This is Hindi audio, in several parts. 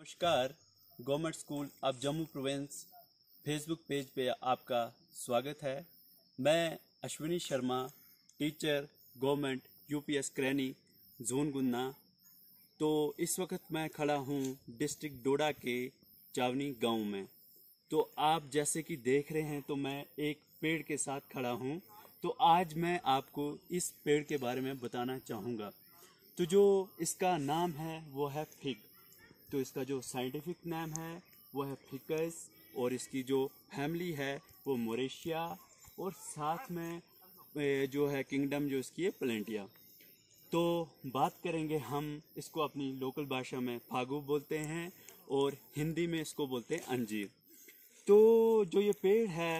नमस्कार government school of Jammu province Facebook page पे आपका स्वागत है मैं Ashwini Sharma teacher government UPS Kraini zone Gunna तो इस वक्त मैं खड़ा हूँ डिस्ट्रिक्ट डोडा के चावनी गांव में तो आप जैसे कि देख रहे हैं तो मैं एक पेड़ के साथ खड़ा हूँ तो आज मैं आपको इस पेड़ के बारे में बताना चाहूँगा तो जो इसका नाम है वो है फिग तो इसका जो साइंटिफिक नेम है वो है फिकस और इसकी जो फैमिली है वो मोरेशिया और साथ में जो है किंगडम जो इसकी है प्लेंटिया तो बात करेंगे हम इसको अपनी लोकल भाषा में फागू बोलते हैं और हिंदी में इसको बोलते हैं अंजीर तो जो ये पेड़ है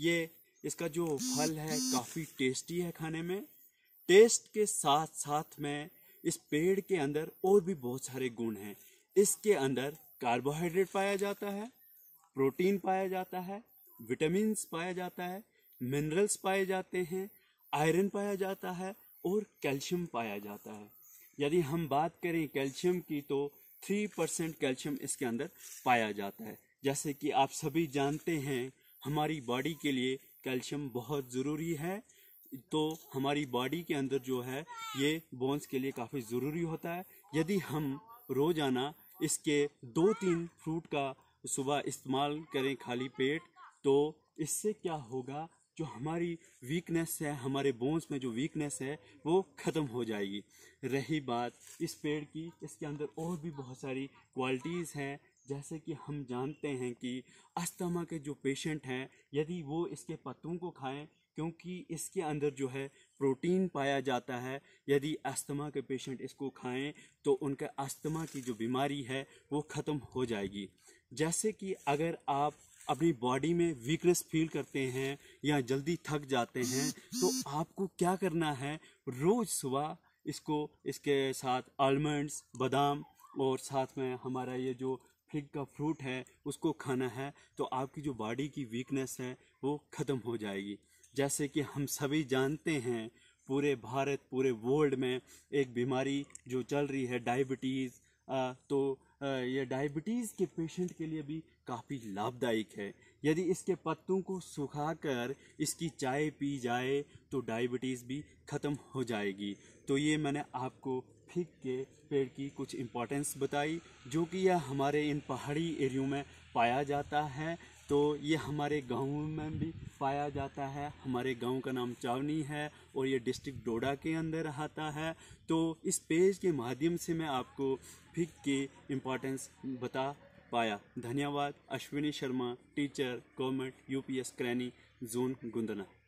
ये इसका जो फल है काफ़ी टेस्टी है खाने में टेस्ट के साथ साथ में इस पेड़ के अंदर और भी बहुत सारे गुण हैं इसके अंदर कार्बोहाइड्रेट पाया जाता है प्रोटीन पाया जाता है विटामिन पाया जाता है मिनरल्स पाए जाते हैं आयरन पाया जाता है और कैल्शियम पाया जाता है यदि हम बात करें कैल्शियम की तो थ्री परसेंट कैल्शियम इसके अंदर पाया जाता है जैसे कि आप सभी जानते हैं हमारी बॉडी के लिए कैल्शियम बहुत ज़रूरी है तो हमारी बॉडी के अंदर जो है ये बोन्स के लिए काफ़ी ज़रूरी होता है यदि हम रोज़ाना इसके दो तीन फ्रूट का सुबह इस्तेमाल करें खाली पेट तो इससे क्या होगा जो हमारी वीकनेस है हमारे बोन्स में जो वीकनेस है वो ख़त्म हो जाएगी रही बात इस पेड़ की इसके अंदर और भी बहुत सारी क्वालिटीज़ हैं जैसे कि हम जानते हैं कि अस्थमा के जो पेशेंट हैं यदि वो इसके पत्तों को खाएं क्योंकि इसके अंदर जो है प्रोटीन पाया जाता है यदि अस्थमा के पेशेंट इसको खाएं तो उनके अस्थमा की जो बीमारी है वो ख़त्म हो जाएगी जैसे कि अगर आप अपनी बॉडी में वीकनेस फील करते हैं या जल्दी थक जाते हैं तो आपको क्या करना है रोज़ सुबह इसको इसके साथ आलमंड्स बादाम और साथ में हमारा ये जो फिग का फ्रूट है उसको खाना है तो आपकी जो बॉडी की वीकनेस है वो ख़त्म हो जाएगी जैसे कि हम सभी जानते हैं पूरे भारत पूरे वर्ल्ड में एक बीमारी जो चल रही है डायबिटीज़ तो यह डायबिटीज़ के पेशेंट के लिए भी काफ़ी लाभदायक है यदि इसके पत्तों को सुखाकर इसकी चाय पी जाए तो डायबिटीज़ भी ख़त्म हो जाएगी तो ये मैंने आपको फीक के पेड़ की कुछ इम्पोर्टेंस बताई जो कि यह हमारे इन पहाड़ी एरियो में पाया जाता है तो ये हमारे गाँव में भी पाया जाता है हमारे गांव का नाम चावनी है और ये डिस्ट्रिक्ट डोडा के अंदर आता है तो इस पेज के माध्यम से मैं आपको फिक की इम्पोर्टेंस बता पाया धन्यवाद Ashwini Sharma teacher government UPS Kraini zone गुंदना